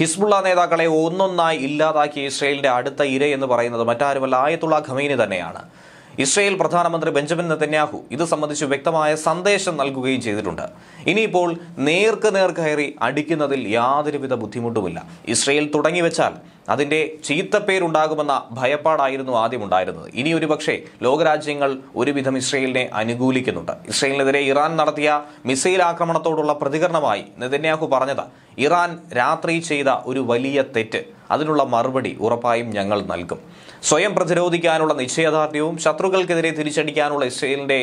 Hezbollah നേതാക്കളെ ഒന്നൊന്നായി ഇല്ലാതാക്കിയ ഇസ്രയേലിന്റെ അടുത്ത ഇര എന്ന് പറയുന്നത് മറ്റാരുമല്ല ആയത്തുള്ള ഖമീനി തന്നെയാണ് ഇസ്രയേൽ പ്രധാനമന്ത്രി ബെഞ്ചമിൻ നെതന്യാഹു ഇത് സംബന്ധിച്ച് വ്യക്തമായ സന്ദേശം നൽകുകയും ചെയ്തിട്ടുണ്ട് ഇനിയിപ്പോൾ നേർക്ക് നേർക്ക് കയറി അടിക്കുന്നതിൽ യാതൊരുവിധ ബുദ്ധിമുട്ടുമില്ല ഇസ്രയേൽ തുടങ്ങിവെച്ചാൽ അതിൻ്റെ ചീത്തപ്പേരുണ്ടാകുമെന്ന ഭയപ്പാടായിരുന്നു ആദ്യം ഉണ്ടായിരുന്നത് ഇനി ഒരുപക്ഷെ ലോകരാജ്യങ്ങൾ ഒരുവിധം ഇസ്രയേലിനെ അനുകൂലിക്കുന്നുണ്ട് ഇസ്രയേലിനെതിരെ ഇറാൻ നടത്തിയ മിസൈൽ ആക്രമണത്തോടുള്ള പ്രതികരണമായി നെതന്യാഹു പറഞ്ഞത് ഇറാൻ രാത്രി ചെയ്ത ഒരു വലിയ തെറ്റ് അതിനുള്ള മറുപടി ഉറപ്പായും ഞങ്ങൾ നൽകും സ്വയം പ്രതിരോധിക്കാനുള്ള നിശ്ചയദാർഢ്യവും ശത്രുക്കൾക്കെതിരെ തിരിച്ചടിക്കാനുള്ള ഇസ്രയേലിൻ്റെ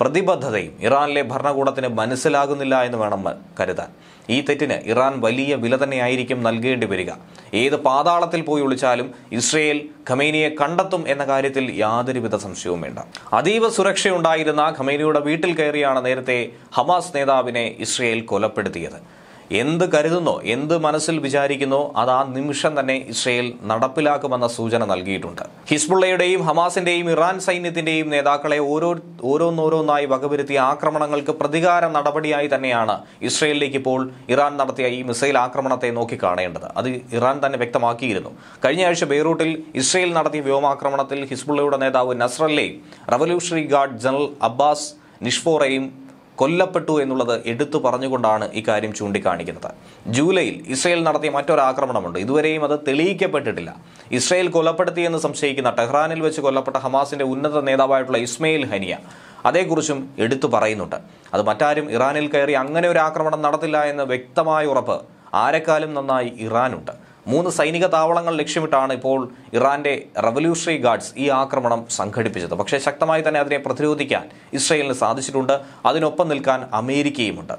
പ്രതിബദ്ധതയും ഇറാനിലെ ഭരണകൂടത്തിന് മനസ്സിലാകുന്നില്ല എന്ന് വേണം കരുതാൻ ഈ തെറ്റിന് ഇറാൻ വലിയ വില തന്നെയായിരിക്കും നൽകേണ്ടി വരിക ഏത് പാതാളത്തിൽ പോയി ഒളിച്ചാലും ഇസ്രയേൽ ഖമേനിയെ കണ്ടെത്തും എന്ന കാര്യത്തിൽ യാതൊരുവിധ സംശയവും വേണ്ട അതീവ സുരക്ഷയുണ്ടായിരുന്ന ഖമേനിയുടെ വീട്ടിൽ കയറിയാണ് നേരത്തെ ഹമാസ് നേതാവിനെ ഇസ്രയേൽ കൊലപ്പെടുത്തിയത് എന്ത് കരുതുന്നോ എന്ത് മനസ്സിൽ വിചാരിക്കുന്നോ അത് ആ നിമിഷം തന്നെ ഇസ്രയേൽ നടപ്പിലാക്കുമെന്ന സൂചന നൽകിയിട്ടുണ്ട് ഹിസ്ബുള്ളയുടെയും ഹമാസിന്റെയും ഇറാൻ സൈന്യത്തിന്റെയും നേതാക്കളെ ഓരോ ഓരോന്നോരോന്നായി വകവരുത്തിയ ആക്രമണങ്ങൾക്ക് പ്രതികാര നടപടിയായി തന്നെയാണ് ഇസ്രയേലിലേക്ക് ഇപ്പോൾ ഇറാൻ നടത്തിയ ഈ മിസൈൽ ആക്രമണത്തെ നോക്കി കാണേണ്ടത് അത് ഇറാൻ തന്നെ വ്യക്തമാക്കിയിരുന്നു കഴിഞ്ഞ ആഴ്ച ബെയ്റൂട്ടിൽ ഇസ്രയേൽ നടത്തിയ വ്യോമാക്രമണത്തിൽ ഹിസ്ബുള്ളയുടെ നേതാവ് നസ്രല്ലെയും റവല്യൂഷണറി ഗാർഡ് ജനറൽ അബ്ബാസ് നിഷ്ഫോറയും കൊല്ലപ്പെട്ടു എന്നുള്ളത് എടുത്തു പറഞ്ഞുകൊണ്ടാണ് ഇക്കാര്യം ചൂണ്ടിക്കാണിക്കുന്നത് ജൂലൈയിൽ ഇസ്രയേൽ നടത്തിയ മറ്റൊരാക്രമണമുണ്ട് ഇതുവരെയും അത് തെളിയിക്കപ്പെട്ടിട്ടില്ല ഇസ്രയേൽ കൊലപ്പെടുത്തിയെന്ന് സംശയിക്കുന്ന ടെഹ്റാനിൽ വെച്ച് കൊല്ലപ്പെട്ട ഹമാസിന്റെ ഉന്നത നേതാവായിട്ടുള്ള ഇസ്മയിൽ ഹനിയ അതേക്കുറിച്ചും എടുത്തു പറയുന്നുണ്ട് അത് മറ്റാരും ഇറാനിൽ കയറി അങ്ങനെ ഒരു ആക്രമണം നടത്തില്ല എന്ന് വ്യക്തമായ ഉറപ്പ് ആരെക്കാലും നന്നായി ഇറാനുണ്ട് മൂന്ന് സൈനിക താവളങ്ങൾ ലക്ഷ്യമിട്ടാണ് ഇപ്പോൾ ഇറാന്റെ റവല്യൂഷണറി ഗാർഡ്സ് ഈ ആക്രമണം സംഘടിപ്പിച്ചത് പക്ഷേ ശക്തമായി തന്നെ അതിനെ പ്രതിരോധിക്കാൻ ഇസ്രയേലിന് സാധിച്ചിട്ടുണ്ട് അതിനൊപ്പം നിൽക്കാൻ അമേരിക്കയുമുണ്ട്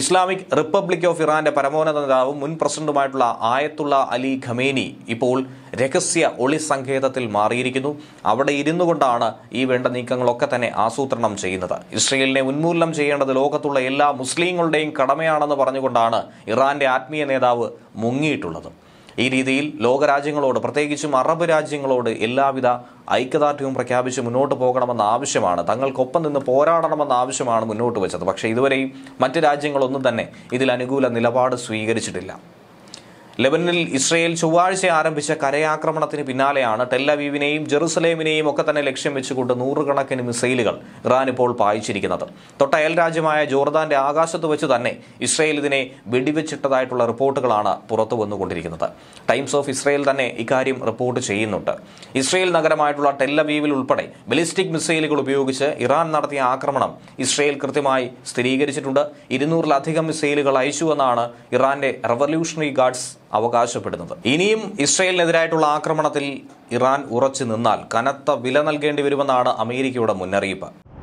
ഇസ്ലാമിക് റിപ്പബ്ലിക് ഓഫ് ഇറാന്റെ പരമോന്നത നേതാവും മുൻ പ്രസിഡന്റുമായിട്ടുള്ള ആയത്തുള്ള അലി ഖമേനി ഇപ്പോൾ രഹസ്യ ഒളി സങ്കേതത്തിൽ മാറിയിരിക്കുന്നു അവിടെ ഇരുന്നു കൊണ്ടാണ് ഈ വേണ്ട നീക്കങ്ങളൊക്കെ തന്നെ ആസൂത്രണം ചെയ്യുന്നത് ഇസ്രയേലിനെ ഉന്മൂലനം ചെയ്യേണ്ടത് ലോകത്തുള്ള എല്ലാ മുസ്ലിങ്ങളുടെയും കടമയാണെന്ന് പറഞ്ഞുകൊണ്ടാണ് ഇറാന്റെ ആത്മീയ നേതാവ് മുങ്ങിയിട്ടുള്ളത് ഈ രീതിയിൽ ലോകരാജ്യങ്ങളോട് പ്രത്യേകിച്ചും അറബ് രാജ്യങ്ങളോട് എല്ലാവിധ ഐക്യദാർഢ്യവും പ്രഖ്യാപിച്ച് മുന്നോട്ട് പോകണമെന്ന ആവശ്യമാണ് തങ്ങൾക്കൊപ്പം നിന്ന് പോരാടണമെന്ന ആവശ്യമാണ് മുന്നോട്ട് വെച്ചത് പക്ഷേ ഇതുവരെയും മറ്റ് രാജ്യങ്ങളൊന്നും തന്നെ ഇതിൽ അനുകൂല നിലപാട് സ്വീകരിച്ചിട്ടില്ല ലെബനനിൽ ഇസ്രയേൽ ചൊവ്വാഴ്ച ആരംഭിച്ച കരയാക്രമണത്തിന് പിന്നാലെയാണ് ടെല്ലവീവിനെയും ജെറുസലേമിനെയും ഒക്കെ തന്നെ ലക്ഷ്യം വെച്ചുകൊണ്ട് നൂറുകണക്കിന് മിസൈലുകൾ ഇറാൻ ഇപ്പോൾ പായിച്ചിരിക്കുന്നത് തൊട്ടയൽ രാജ്യമായ ജോർദാന്റെ ആകാശത്ത് വെച്ച് തന്നെ ഇസ്രയേൽ ഇതിനെ വെടിവെച്ചിട്ടതായിട്ടുള്ള റിപ്പോർട്ടുകളാണ് പുറത്തു വന്നുകൊണ്ടിരിക്കുന്നത് ടൈംസ് ഓഫ് ഇസ്രയേൽ തന്നെ ഇക്കാര്യം റിപ്പോർട്ട് ചെയ്യുന്നുണ്ട് ഇസ്രയേൽ നഗരമായിട്ടുള്ള ടെല്ലവീവിൽ ഉൾപ്പെടെ ബലിസ്റ്റിക് മിസൈലുകൾ ഉപയോഗിച്ച് ഇറാൻ നടത്തിയ ആക്രമണം ഇസ്രയേൽ കൃത്യമായി സ്ഥിരീകരിച്ചിട്ടുണ്ട് ഇരുന്നൂറിലധികം മിസൈലുകൾ അയച്ചുവെന്നാണ് ഇറാന്റെ റവല്യൂഷണറി ഗാർഡ്സ് അവകാശപ്പെടുന്നത് ഇനിയും ഇസ്രയേലിനെതിരായിട്ടുള്ള ആക്രമണത്തിൽ ഇറാൻ ഉറച്ചു നിന്നാൽ കനത്ത വില നൽകേണ്ടി വരുമെന്നാണ് അമേരിക്കയുടെ മുന്നറിയിപ്പ്